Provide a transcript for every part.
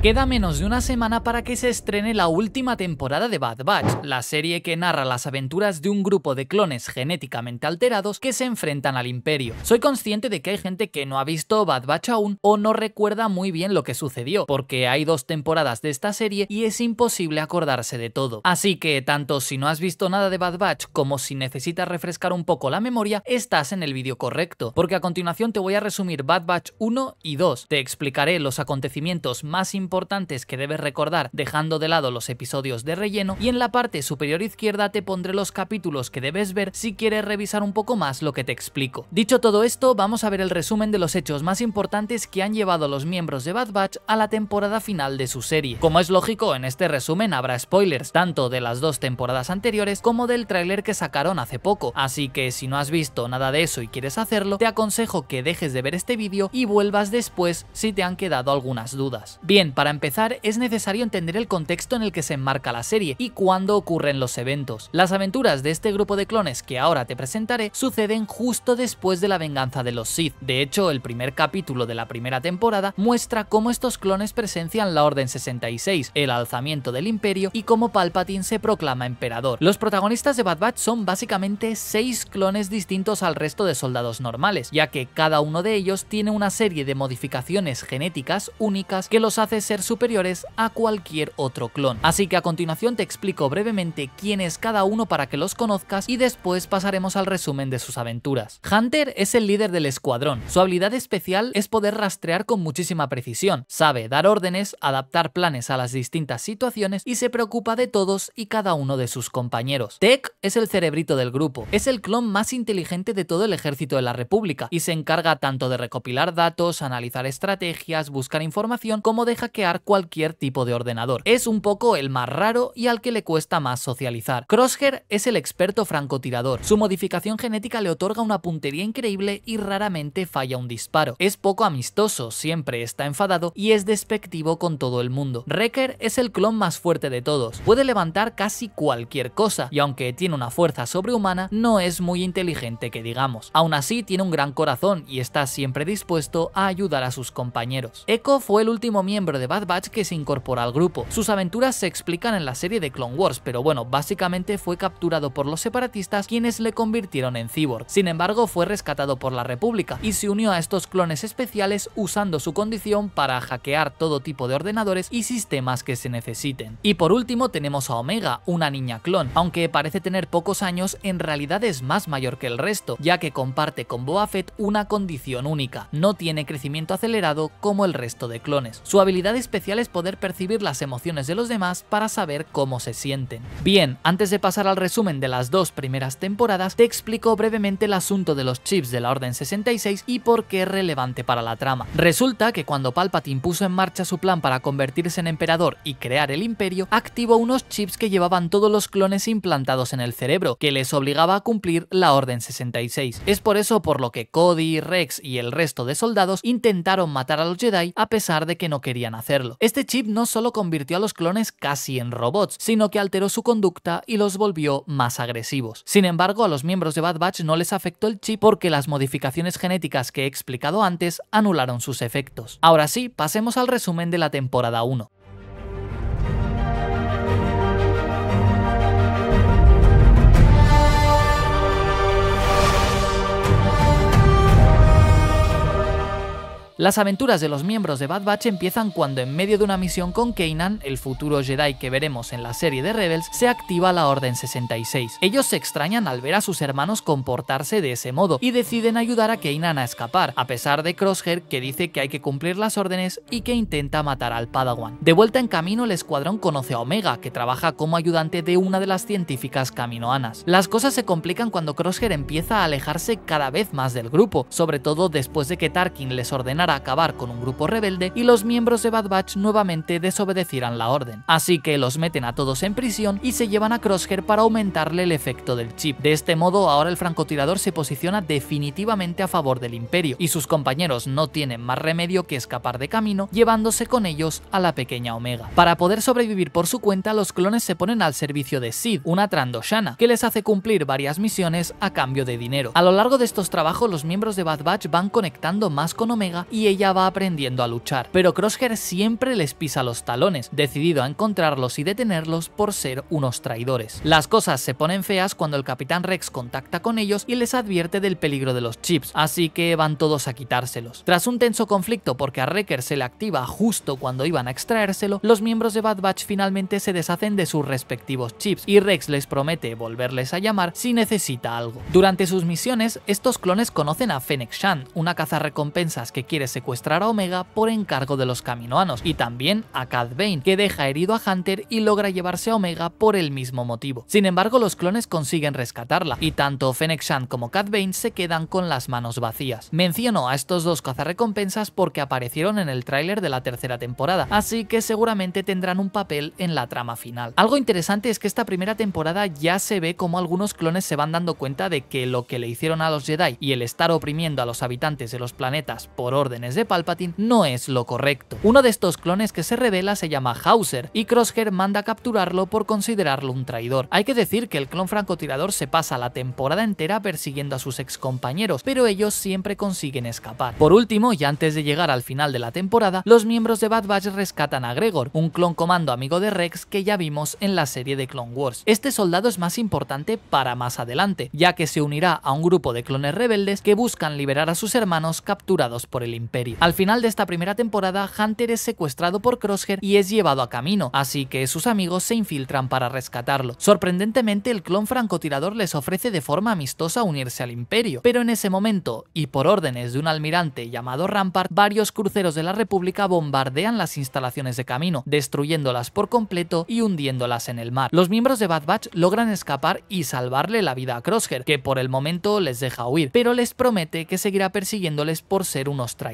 Queda menos de una semana para que se estrene la última temporada de Bad Batch, la serie que narra las aventuras de un grupo de clones genéticamente alterados que se enfrentan al imperio. Soy consciente de que hay gente que no ha visto Bad Batch aún o no recuerda muy bien lo que sucedió, porque hay dos temporadas de esta serie y es imposible acordarse de todo. Así que tanto si no has visto nada de Bad Batch como si necesitas refrescar un poco la memoria, estás en el vídeo correcto, porque a continuación te voy a resumir Bad Batch 1 y 2, te explicaré los acontecimientos más importantes importantes que debes recordar dejando de lado los episodios de relleno y en la parte superior izquierda te pondré los capítulos que debes ver si quieres revisar un poco más lo que te explico. Dicho todo esto, vamos a ver el resumen de los hechos más importantes que han llevado a los miembros de Bad Batch a la temporada final de su serie. Como es lógico, en este resumen habrá spoilers tanto de las dos temporadas anteriores como del tráiler que sacaron hace poco, así que si no has visto nada de eso y quieres hacerlo, te aconsejo que dejes de ver este vídeo y vuelvas después si te han quedado algunas dudas. Bien, para empezar, es necesario entender el contexto en el que se enmarca la serie y cuándo ocurren los eventos. Las aventuras de este grupo de clones que ahora te presentaré suceden justo después de la venganza de los Sith. De hecho, el primer capítulo de la primera temporada muestra cómo estos clones presencian la Orden 66, el alzamiento del Imperio y cómo Palpatine se proclama emperador. Los protagonistas de Bad Batch son básicamente seis clones distintos al resto de soldados normales, ya que cada uno de ellos tiene una serie de modificaciones genéticas únicas que los hace ser superiores a cualquier otro clon. Así que a continuación te explico brevemente quién es cada uno para que los conozcas y después pasaremos al resumen de sus aventuras. Hunter es el líder del escuadrón. Su habilidad especial es poder rastrear con muchísima precisión. Sabe dar órdenes, adaptar planes a las distintas situaciones y se preocupa de todos y cada uno de sus compañeros. Tech es el cerebrito del grupo. Es el clon más inteligente de todo el ejército de la República y se encarga tanto de recopilar datos, analizar estrategias, buscar información, como deja que cualquier tipo de ordenador. Es un poco el más raro y al que le cuesta más socializar. Crosshair es el experto francotirador. Su modificación genética le otorga una puntería increíble y raramente falla un disparo. Es poco amistoso, siempre está enfadado y es despectivo con todo el mundo. Wrecker es el clon más fuerte de todos. Puede levantar casi cualquier cosa y aunque tiene una fuerza sobrehumana, no es muy inteligente que digamos. Aún así, tiene un gran corazón y está siempre dispuesto a ayudar a sus compañeros. Echo fue el último miembro de Bad Batch que se incorpora al grupo. Sus aventuras se explican en la serie de Clone Wars, pero bueno, básicamente fue capturado por los separatistas quienes le convirtieron en cyborg. Sin embargo, fue rescatado por la República y se unió a estos clones especiales usando su condición para hackear todo tipo de ordenadores y sistemas que se necesiten. Y por último tenemos a Omega, una niña clon, aunque parece tener pocos años, en realidad es más mayor que el resto, ya que comparte con Boa Fett una condición única, no tiene crecimiento acelerado como el resto de clones. Su habilidad especial es poder percibir las emociones de los demás para saber cómo se sienten. Bien, antes de pasar al resumen de las dos primeras temporadas, te explico brevemente el asunto de los chips de la Orden 66 y por qué es relevante para la trama. Resulta que cuando Palpatine puso en marcha su plan para convertirse en emperador y crear el imperio, activó unos chips que llevaban todos los clones implantados en el cerebro, que les obligaba a cumplir la Orden 66. Es por eso por lo que Cody, Rex y el resto de soldados intentaron matar a los Jedi a pesar de que no querían hacerlo. Este chip no solo convirtió a los clones casi en robots, sino que alteró su conducta y los volvió más agresivos. Sin embargo, a los miembros de Bad Batch no les afectó el chip porque las modificaciones genéticas que he explicado antes anularon sus efectos. Ahora sí, pasemos al resumen de la temporada 1. Las aventuras de los miembros de Bad Batch empiezan cuando en medio de una misión con Kanan, el futuro Jedi que veremos en la serie de Rebels, se activa la Orden 66. Ellos se extrañan al ver a sus hermanos comportarse de ese modo y deciden ayudar a Kanan a escapar, a pesar de Crosshair que dice que hay que cumplir las órdenes y que intenta matar al Padawan. De vuelta en camino, el escuadrón conoce a Omega, que trabaja como ayudante de una de las científicas caminoanas. Las cosas se complican cuando Crosshair empieza a alejarse cada vez más del grupo, sobre todo después de que Tarkin les ordenara para acabar con un grupo rebelde y los miembros de Bad Batch nuevamente desobedecieran la orden. Así que los meten a todos en prisión y se llevan a Crosshair para aumentarle el efecto del chip. De este modo ahora el francotirador se posiciona definitivamente a favor del imperio y sus compañeros no tienen más remedio que escapar de camino llevándose con ellos a la pequeña Omega. Para poder sobrevivir por su cuenta los clones se ponen al servicio de Sid, una trandoshana, que les hace cumplir varias misiones a cambio de dinero. A lo largo de estos trabajos los miembros de Bad Batch van conectando más con Omega y y ella va aprendiendo a luchar. Pero Crosshair siempre les pisa los talones, decidido a encontrarlos y detenerlos por ser unos traidores. Las cosas se ponen feas cuando el Capitán Rex contacta con ellos y les advierte del peligro de los chips, así que van todos a quitárselos. Tras un tenso conflicto porque a Wrecker se le activa justo cuando iban a extraérselo, los miembros de Bad Batch finalmente se deshacen de sus respectivos chips y Rex les promete volverles a llamar si necesita algo. Durante sus misiones, estos clones conocen a Fennec Shan, una caza recompensas que quiere secuestrar a Omega por encargo de los Caminoanos, y también a Cad Bane, que deja herido a Hunter y logra llevarse a Omega por el mismo motivo. Sin embargo, los clones consiguen rescatarla, y tanto Fennec Shand como Cad Bane se quedan con las manos vacías. Menciono a estos dos cazarrecompensas porque aparecieron en el tráiler de la tercera temporada, así que seguramente tendrán un papel en la trama final. Algo interesante es que esta primera temporada ya se ve como algunos clones se van dando cuenta de que lo que le hicieron a los Jedi y el estar oprimiendo a los habitantes de los planetas por orden de Palpatine no es lo correcto. Uno de estos clones que se revela se llama Hauser y Crosshair manda capturarlo por considerarlo un traidor. Hay que decir que el clon francotirador se pasa la temporada entera persiguiendo a sus excompañeros, pero ellos siempre consiguen escapar. Por último, y antes de llegar al final de la temporada, los miembros de Bad Batch rescatan a Gregor, un clon comando amigo de Rex que ya vimos en la serie de Clone Wars. Este soldado es más importante para más adelante, ya que se unirá a un grupo de clones rebeldes que buscan liberar a sus hermanos capturados por el Imperio. Al final de esta primera temporada, Hunter es secuestrado por Crosshair y es llevado a camino, así que sus amigos se infiltran para rescatarlo. Sorprendentemente, el clon francotirador les ofrece de forma amistosa unirse al imperio, pero en ese momento, y por órdenes de un almirante llamado Rampart, varios cruceros de la República bombardean las instalaciones de camino, destruyéndolas por completo y hundiéndolas en el mar. Los miembros de Bad Batch logran escapar y salvarle la vida a Crosshair, que por el momento les deja huir, pero les promete que seguirá persiguiéndoles por ser unos traidores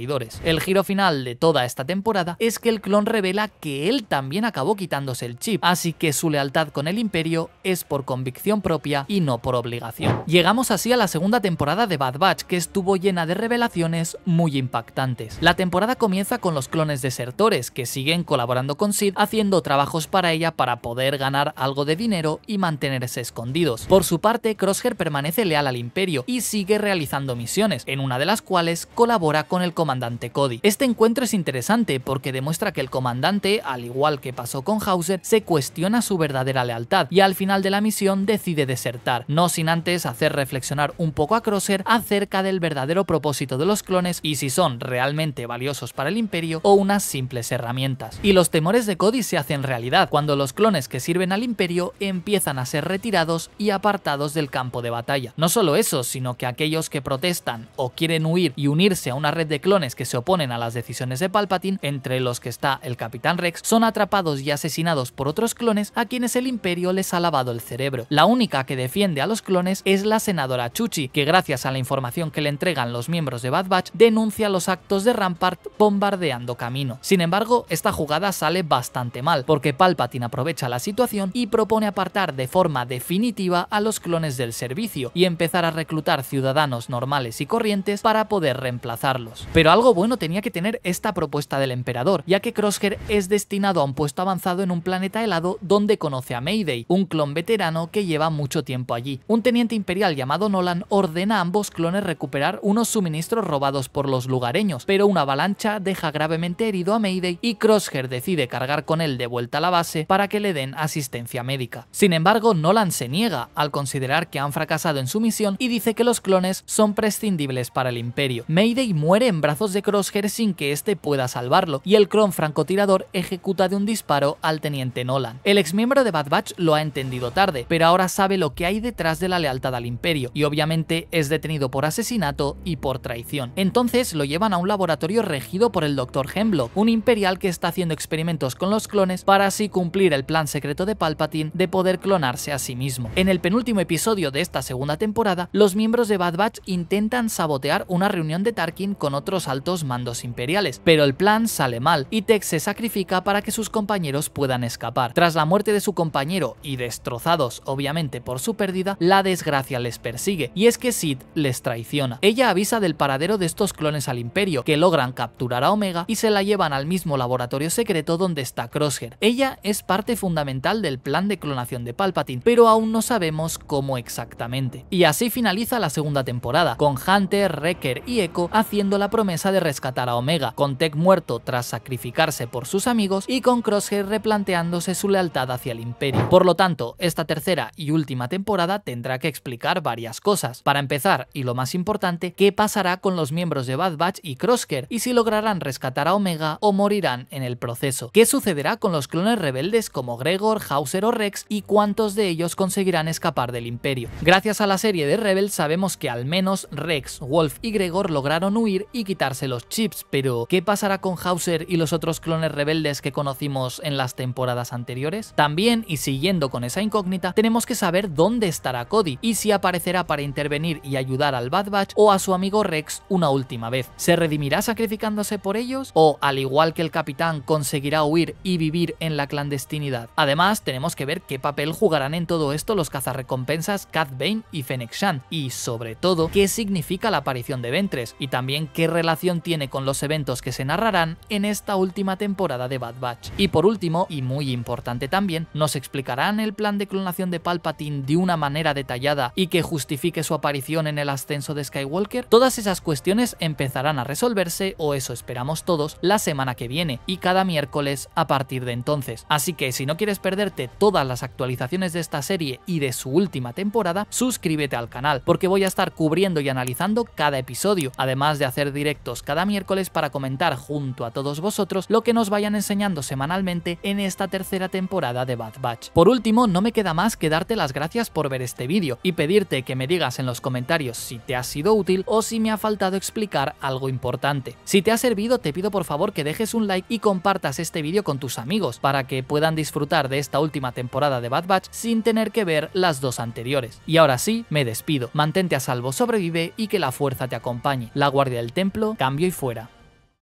el giro final de toda esta temporada es que el clon revela que él también acabó quitándose el chip, así que su lealtad con el imperio es por convicción propia y no por obligación. Llegamos así a la segunda temporada de Bad Batch, que estuvo llena de revelaciones muy impactantes. La temporada comienza con los clones desertores, que siguen colaborando con Sid haciendo trabajos para ella para poder ganar algo de dinero y mantenerse escondidos. Por su parte, Crosshair permanece leal al imperio y sigue realizando misiones, en una de las cuales colabora con el comandante Cody. Este encuentro es interesante porque demuestra que el comandante, al igual que pasó con Hauser, se cuestiona su verdadera lealtad y al final de la misión decide desertar, no sin antes hacer reflexionar un poco a Crosser acerca del verdadero propósito de los clones y si son realmente valiosos para el imperio o unas simples herramientas. Y los temores de Cody se hacen realidad cuando los clones que sirven al imperio empiezan a ser retirados y apartados del campo de batalla. No solo eso, sino que aquellos que protestan o quieren huir y unirse a una red de clones que se oponen a las decisiones de Palpatine, entre los que está el Capitán Rex, son atrapados y asesinados por otros clones a quienes el Imperio les ha lavado el cerebro. La única que defiende a los clones es la senadora Chuchi, que gracias a la información que le entregan los miembros de Bad Batch, denuncia los actos de Rampart bombardeando camino. Sin embargo, esta jugada sale bastante mal, porque Palpatine aprovecha la situación y propone apartar de forma definitiva a los clones del servicio y empezar a reclutar ciudadanos normales y corrientes para poder reemplazarlos. Pero algo bueno tenía que tener esta propuesta del emperador, ya que Crosshair es destinado a un puesto avanzado en un planeta helado donde conoce a Mayday, un clon veterano que lleva mucho tiempo allí. Un teniente imperial llamado Nolan ordena a ambos clones recuperar unos suministros robados por los lugareños, pero una avalancha deja gravemente herido a Mayday y Crosshair decide cargar con él de vuelta a la base para que le den asistencia médica. Sin embargo, Nolan se niega al considerar que han fracasado en su misión y dice que los clones son prescindibles para el imperio. Mayday muere en de Crosshair sin que éste pueda salvarlo, y el cron francotirador ejecuta de un disparo al teniente Nolan. El exmiembro de Bad Batch lo ha entendido tarde, pero ahora sabe lo que hay detrás de la lealtad al imperio, y obviamente es detenido por asesinato y por traición. Entonces lo llevan a un laboratorio regido por el Dr. Hemlock, un imperial que está haciendo experimentos con los clones para así cumplir el plan secreto de Palpatine de poder clonarse a sí mismo. En el penúltimo episodio de esta segunda temporada, los miembros de Bad Batch intentan sabotear una reunión de Tarkin con otros altos mandos imperiales, pero el plan sale mal y Tex se sacrifica para que sus compañeros puedan escapar. Tras la muerte de su compañero y destrozados obviamente por su pérdida, la desgracia les persigue, y es que Sid les traiciona. Ella avisa del paradero de estos clones al imperio, que logran capturar a Omega y se la llevan al mismo laboratorio secreto donde está Crosshair. Ella es parte fundamental del plan de clonación de Palpatine, pero aún no sabemos cómo exactamente. Y así finaliza la segunda temporada, con Hunter, Wrecker y Echo haciendo la promesa de rescatar a Omega, con Tech muerto tras sacrificarse por sus amigos y con Crosshair replanteándose su lealtad hacia el Imperio. Por lo tanto, esta tercera y última temporada tendrá que explicar varias cosas. Para empezar, y lo más importante, qué pasará con los miembros de Bad Batch y Crosshair y si lograrán rescatar a Omega o morirán en el proceso. ¿Qué sucederá con los clones rebeldes como Gregor, Hauser o Rex y cuántos de ellos conseguirán escapar del Imperio? Gracias a la serie de Rebels sabemos que al menos Rex, Wolf y Gregor lograron huir y quitar los chips, pero ¿qué pasará con Hauser y los otros clones rebeldes que conocimos en las temporadas anteriores? También, y siguiendo con esa incógnita, tenemos que saber dónde estará Cody y si aparecerá para intervenir y ayudar al Bad Batch o a su amigo Rex una última vez. ¿Se redimirá sacrificándose por ellos? ¿O, al igual que el capitán, conseguirá huir y vivir en la clandestinidad? Además, tenemos que ver qué papel jugarán en todo esto los cazarrecompensas Cat Bane y Fennec Shand, y sobre todo, qué significa la aparición de Ventres, y también qué relación tiene con los eventos que se narrarán en esta última temporada de Bad Batch. Y por último, y muy importante también, nos explicarán el plan de clonación de Palpatine de una manera detallada y que justifique su aparición en el ascenso de Skywalker. Todas esas cuestiones empezarán a resolverse, o eso esperamos todos, la semana que viene y cada miércoles a partir de entonces. Así que si no quieres perderte todas las actualizaciones de esta serie y de su última temporada, suscríbete al canal, porque voy a estar cubriendo y analizando cada episodio, además de hacer directo cada miércoles para comentar junto a todos vosotros lo que nos vayan enseñando semanalmente en esta tercera temporada de Bad Batch. Por último, no me queda más que darte las gracias por ver este vídeo y pedirte que me digas en los comentarios si te ha sido útil o si me ha faltado explicar algo importante. Si te ha servido, te pido por favor que dejes un like y compartas este vídeo con tus amigos para que puedan disfrutar de esta última temporada de Bad Batch sin tener que ver las dos anteriores. Y ahora sí, me despido. Mantente a salvo, sobrevive y que la fuerza te acompañe. La Guardia del Templo cambio y fuera.